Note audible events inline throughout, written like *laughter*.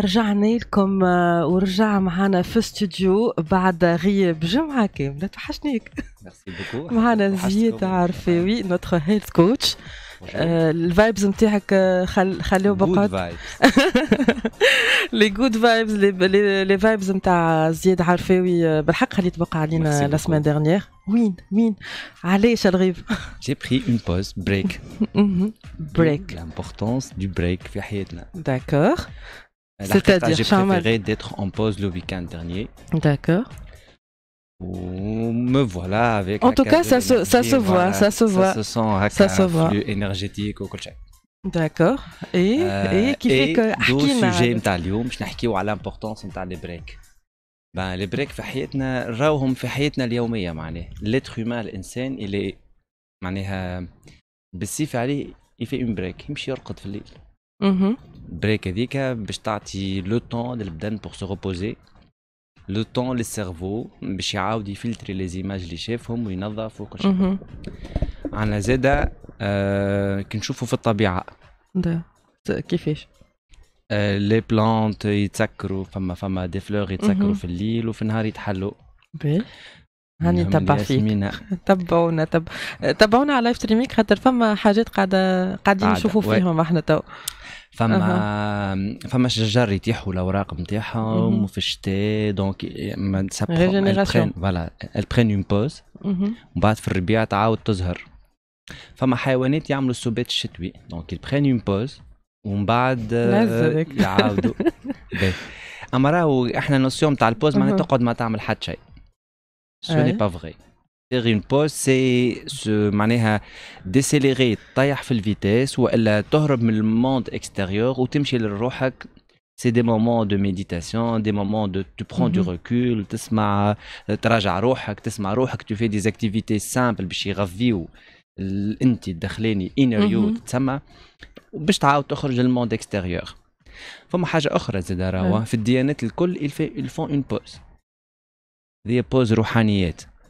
رجعنا لكم آه، ورجع معنا في استوديو بعد غياب جمعه كامله توحشنيك *laughs* معنا زياد عارفاوي نوتر هيلث كوتش الفايبز نتاعك آه، خل... خليو لي جود فايبز لي فايبز نتاع زياد عرفاوي آه، بالحق خليت بقى علينا لا سمان ديرنيير وين وين علاش الغيب جي بري اون بوز بريك بريك لامبورتونس دو بريك في حياتنا داكور C'est-à-dire, j'ai préféré d'être en pause le week-end dernier. D'accord. Me voilà avec. En tout cas, ça se, ça se voit, ça se voit. Ça se sent ça se voit. Plus énergétique au coach. D'accord. Et, euh, et qui fait que. Le sujet je vais vous نحكيو l'importance des breaks. Ben, les breaks في حياتنا راوهم في حياتنا اليومية معناها. L'être humain il اللي معناها euh, ben, fait une break, il بريك il يرقد في الليل. بريك هذيك باش تعطي لو طون للبدن بور سو روبوزي لو طون للسيرفو باش يعاود يفلتري لي زيماج اللي شافهم وينظف وكل شيء عندنا زاده آه كي نشوفوا في الطبيعه ده. كيفاش آه لي بلانت يتسكروا فما فما دي فلور يتسكروا مهم. في الليل وفي النهار يتحلوا هاني تبع فيك تبعونا تب... تبعونا على لايف ستريمينغ خاطر فما حاجات قاعده قاعدين نشوفوا فيهم احنا تو فما أه. فما شجر يتيحوا الاوراق نتاعهم وفي الشتاء دونك ريجينيراسيون فوالا البرين اون بوز ومن بعد في الربيع تعاود تزهر فما حيوانات يعملوا السبات الشتوي دونك يبخان اون بوز ومن بعد آه، يعاودوا *laughs* اما راهو احنا النوسيون تاع البوز معناها تقعد ما تعمل حتى شيء سو ني با فغي تغي اون بوز سي معناها ديسيليري طيح في الفيتاس والا تهرب من الموند اكستيريور وتمشي لروحك سي دي مومون دو ميديتاسيون دي مومون دو تو برون دو ريكول تسمع تراجع روحك تسمع روحك تو في دي سامبل باش يغفيو انت الداخلاني انر يو تتسمى باش تعاود تخرج للموند اكستيريور فما حاجه اخرى زاد راهو أه. في الديانات الكل الفون اون بوز ذي بوز روحانيات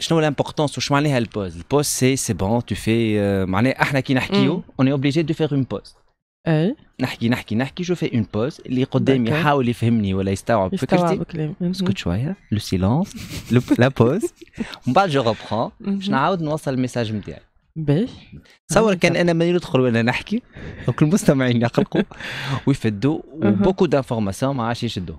شنو l'importance وش معناها البوز البوز سي سي بون تو في معناها احنا كي نحكيو اون اوبليجي دو فيغ اون بوز اي نحكي نحكي نحكي جو في اون بوز اللي قدامي يحاول يفهمني ولا يستوعب فكرتي اسكت شويه لو سيلونس لا بوز ومن بعد جو روبخون باش نعاود نوصل الميساج نتاعي باهي تصور كان انا ما ندخل وانا نحكي وكل المستمعين يقلقوا *laughs* ويفدوا وبوكو دانفورماسيون ما عادش يشدوهم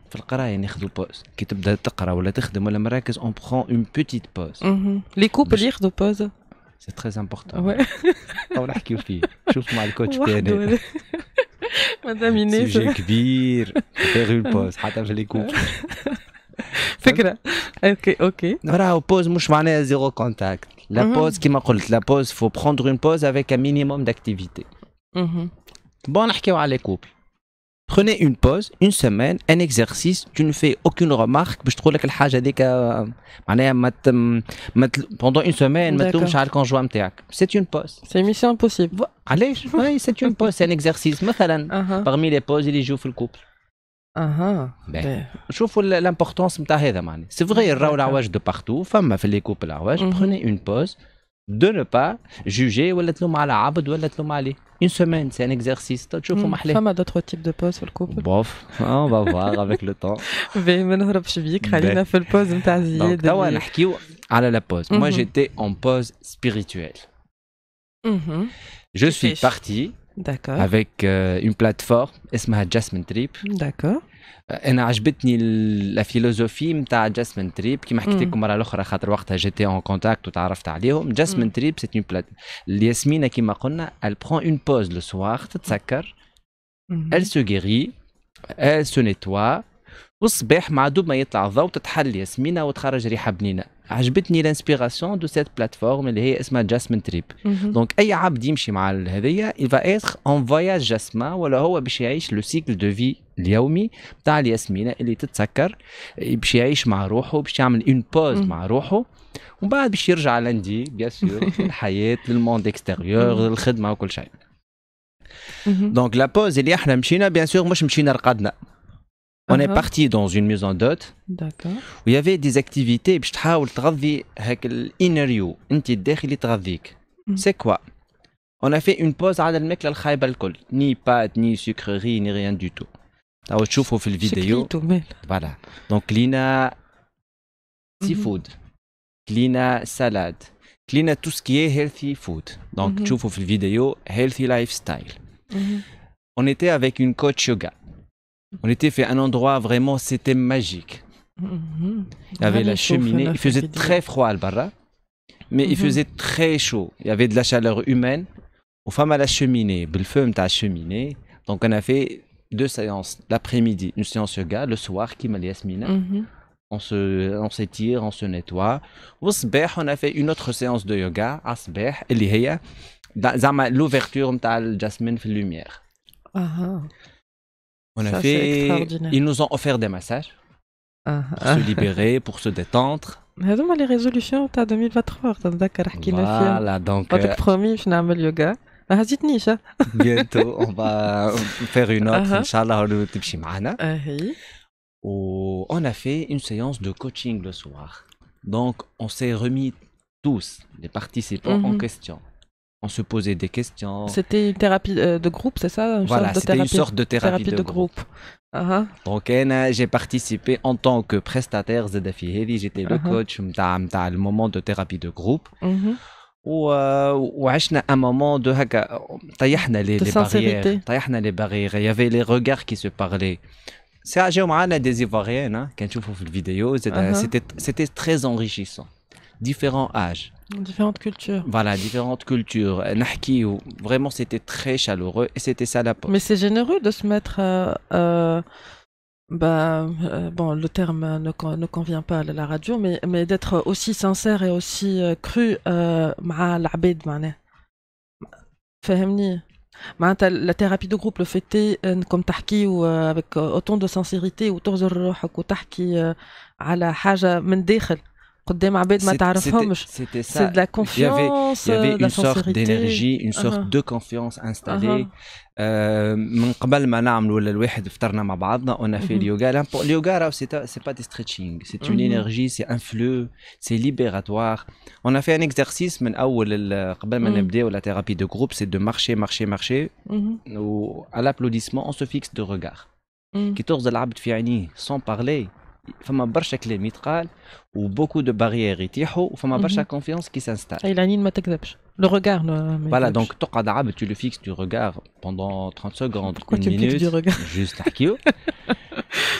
في القرايه ناخذوا يعني بوز كي تبدا تقرا ولا تخدم ولا مراكز اون بخون اون بوتيت بوز لي كوبل ياخذوا بوز سي تري امبورتون او نحكيو فيه شوف مع الكوتش تاعنا مدام ايناس سوجي كبير فيغ اون بوز حتى في لي كوبل *laughs* فكره اوكي اوكي راهو بوز مش معناها زيرو كونتاكت لا بوز كيما قلت لا بوز فو بروندر اون بوز افيك ان مينيموم داكتيفيتي بون نحكيو على لي كوبل prenez une pause, une semaine, un exercice, tu ne fais aucune remarque, je trouve que le haja pendant une semaine, c'est une pause. C'est une mission impossible. Allez, oui, c'est une pause, c'est un exercice. *laughs* Uh-huh. parmi les pauses, il y dans le couple. Je trouve l'importance de C'est vrai, il y a de partout, femme m'a fait les couples, mm-hmm. prenez une pause de ne pas juger ou le tomber à l'abd ou le tomber à une semaine, c'est un exercice. Tu vois, hmm. mmh, a d'autres types de pauses sur le couple. Bof, ah, on va *laughs* voir avec le temps. Mais maintenant, je de bien. Khalil a fait une pause une tasse. Donc, on va parler a la pause. Moi, mhm. j'étais en pause spirituelle. Mhm. Je suis parti avec euh, une plateforme, s'appelle Jasmine Trip. D'accord. آه، انا عجبتني لا فيلوزوفي نتاع جاسمين تريب كيما حكيت لكم مره الاخرى خاطر وقتها جيتي اون كونتاكت وتعرفت عليهم جاسمين تريب سيت اون بلاد الياسمينه كيما قلنا ال برون اون بوز لو سوار تتسكر ال سو غيري ال سو نيتوا والصباح مع دوب ما يطلع الضوء تتحل ياسمينه وتخرج ريحه بنينه عجبتني لانسبيراسيون دو سيت بلاتفورم اللي هي اسمها جاسمين تريب دونك اي عبد يمشي مع هذيا اي فا اون فواياج voyage جاسما ولا هو باش يعيش لو سيكل دو في اليومي تاع الياسمينه اللي تتسكر باش يعيش مع روحه باش يعمل اون بوز مع روحه ومن بعد باش يرجع لندي بيان سور للحياه للموند اكستيريور للخدمه وكل شيء دونك لا بوز اللي احنا مشينا بيان سور مش مشينا رقدنا On est parti dans une maison d'hôte Où il y avait des activités. Je travailler avec l'interview. Mm. C'est quoi On a fait une pause à la mec l'alcool. Ni pâtes, ni sucrerie, ni rien du tout. Tu vois, au fil vidéo. Voilà. Donc, Lina, seafood. Mm-hmm. Lina, salade. Lina, tout ce qui est healthy food. Donc, tu mm-hmm. fil vidéo, healthy lifestyle. Mm-hmm. On était avec une coach yoga. On était fait un endroit vraiment, c'était magique. Mm-hmm. Il y avait la cheminée. Il faisait très froid à mais il mm-hmm. faisait très chaud. Il y avait de la chaleur humaine. Aux femmes à la cheminée, le feu à la cheminée. Donc on a fait deux séances l'après-midi, une séance yoga, le soir, qui mm-hmm. On se, on s'étire, on se nettoie. Au on a fait une autre séance de yoga, à soir, l'ouverture de la jasmine lumière. Ah, ah. On a fait. Ils nous ont offert des massages. Pour ah, se ah. libérer, pour se détendre. Mais donc, les résolutions, tu as 2023. Tu as dit que tu Voilà, donc. Tu euh, as promis, je vais faire yoga. Ah, hein. *laughs* Bientôt, on va faire une autre. Inch'Allah, on va On a fait une séance de coaching le soir. Donc, on s'est remis tous, les participants en mhm. question on se posait des questions. C'était une thérapie euh, de groupe, c'est ça une Voilà, c'était une sorte de thérapie, de, groupe. Uh-huh. Donc, j'ai participé en tant que prestataire J'étais le uh-huh. coach le moment de thérapie de groupe. Mm-hmm. Ou à euh, un moment de haka, les, barrières. Il y avait les regards qui se parlaient. C'est à des hein. vidéo, uh-huh. c'était très enrichissant différents âges. Différentes cultures. Voilà, différentes cultures. vraiment, c'était très chaleureux et c'était ça la Mais c'est généreux de se mettre. Euh, euh, bah, euh, bon, le terme ne, ne, convient pas à la radio, mais, mais d'être aussi sincère et aussi cru ma Fahemni. La thérapie de groupe, le fait comme tahki ou avec autant de sincérité ou de rohak ou à la haja c'était ça, il y avait une sorte d'énergie une sorte uh-huh. de confiance installée on a fait Le yoga, yoga c'est pas du stretching c'est une uh-huh. énergie c'est un flux c'est libératoire on a fait un exercice من où la uh-huh. thérapie de groupe c'est de marcher marcher marcher ou à l'applaudissement on se fixe de regard qui تغزى العبد في sans parler faut m'aborder avec les mitrailleurs ou beaucoup de barrières étroites, faut m'aborder avec la confiance qui s'installe. Il y a une matière d'approche. Le regard, voilà. Donc tu regardes, tu le fixes, tu regardes pendant 30 secondes, une minute, *laughs* juste l'archiu.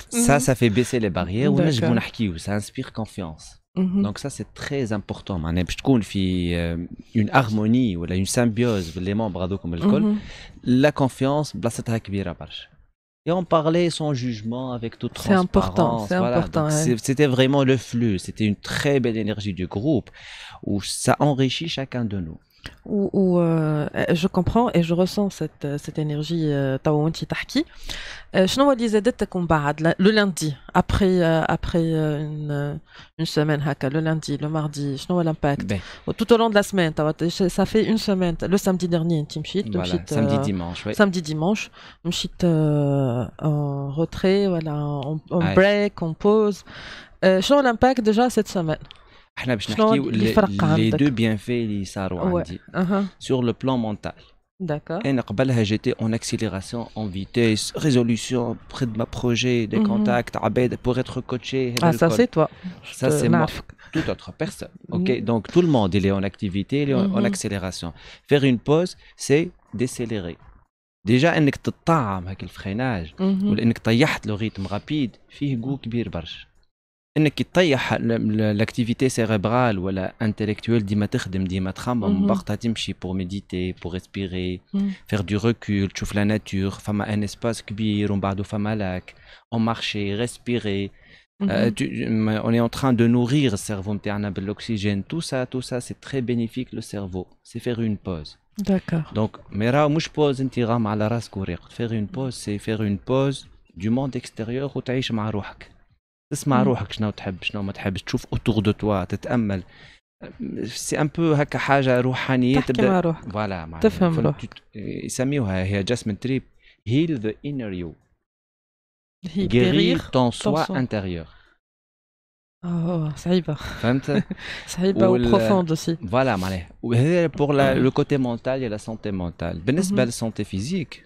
Ça, ça fait baisser les barrières ouais, mais bon l'archiu, ça inspire confiance. Donc ça c'est très important. Un euh، épiscope une harmonie ou une symbiose, les membres à dos comme la confiance place cette archiu là et on parlait son jugement, avec toute transparence. C'est important, c'est important. C'était vraiment le flux, c'était une très belle énergie du groupe où ça enrichit chacun de nous où, euh, je comprends et je ressens cette, cette énergie euh, Tawanti Tahki. Je euh, disais le lundi, après, euh, après une, une semaine, le lundi, le mardi, je l'impact. Ben. Tout au long de la semaine, ça fait une semaine, le samedi dernier, voilà, samedi dimanche. Oui. Samedi dimanche, euh, en retrait, voilà, on, break, on pause. Je l'impact déjà cette semaine. احنا باش bienfaits لي دو بيان في صاروا عندي uh-huh. D'accord. Et j'étais en accélération, en vitesse, résolution, près de ma projet, des mm-hmm. contacts, pour être coaché. Ah ça c'est toi. Ça c'est moi. Toute autre personne. Mm-hmm. OK, donc tout le monde il est en activité, il est en mm-hmm. accélération. Faire une pause, c'est décélérer. Déjà, انك تطعم هاك الفريناج ou انك طيحت le rythme rapide, فيه كبير برشا l'activité cérébrale ou la intellectuelle dimathéxhdem pour méditer pour respirer faire du recul toucher la nature un espace grand on va on marcher respirer on est en train de nourrir cerveau on l'oxygène tout ça tout ça c'est très bénéfique le cerveau c'est faire une pause d'accord donc faire une pause c'est faire une pause du monde extérieur ou toucher ma تسمع روحك شنو تحب شنو ما تحبش تشوف اوتور دو توا تتامل سي ان بو هكا حاجه روحانيه تحكي تبدا مع روحك فوالا تفهم روحك يسميوها هي جاسمين تريب هيل ذا انر يو غيرير تون سوا انتيريور اوه صعيبة. فهمت؟ *laughs* صعيبة وبروفوند اوسي فوالا معناها وهذا بور لو كوتي مونتال يا لا سونتي مونتال بالنسبة mm-hmm. للسونتي فيزيك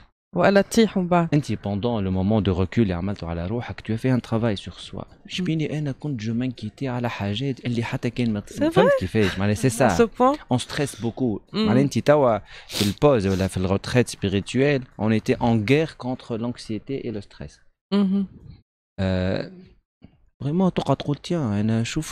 voilà tire en bas pendant le moment de recul et amal à la roue tu as fait un travail sur soi je mm. suis bien quand eh, je m'inquiétais à la hajet elle est hâte qu'elle m'attrape tu fais je m'en laisse ça ce point on stresse beaucoup malenti tawa c'est le pause la retraite spirituelle on était en guerre contre l'anxiété et le stress mm-hmm. euh, vraiment toi tu as trop tiens et je trouve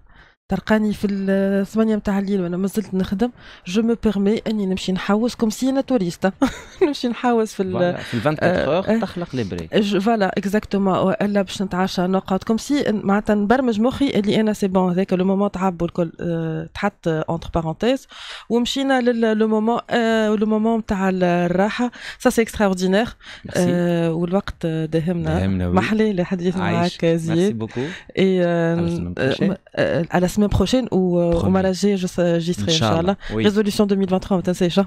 تلقاني في الثمانية متاع الليل وانا مازلت نخدم جو مو بيرمي اني نمشي نحوس كوم سي انا توريستا *laughs* نمشي نحوس في ال في 24 اور آه، آه. تخلق لي بريك فوالا اكزاكتومون والا باش نتعشى نقعد كوم سي معناتها نبرمج مخي اللي انا سي بون هذاك لو مومون تعب الكل آه، تحط اونتر بارونتيز ومشينا لو مومون لو مومون نتاع الراحه سا سي اكستراوردينير والوقت دهمنا دهمنا محلي لحديث معاك زياد ميرسي بوكو على prochaine ou euh, au Malagé, je serai, la Résolution 2023, ça.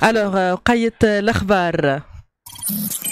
Alors, Kayet euh, euh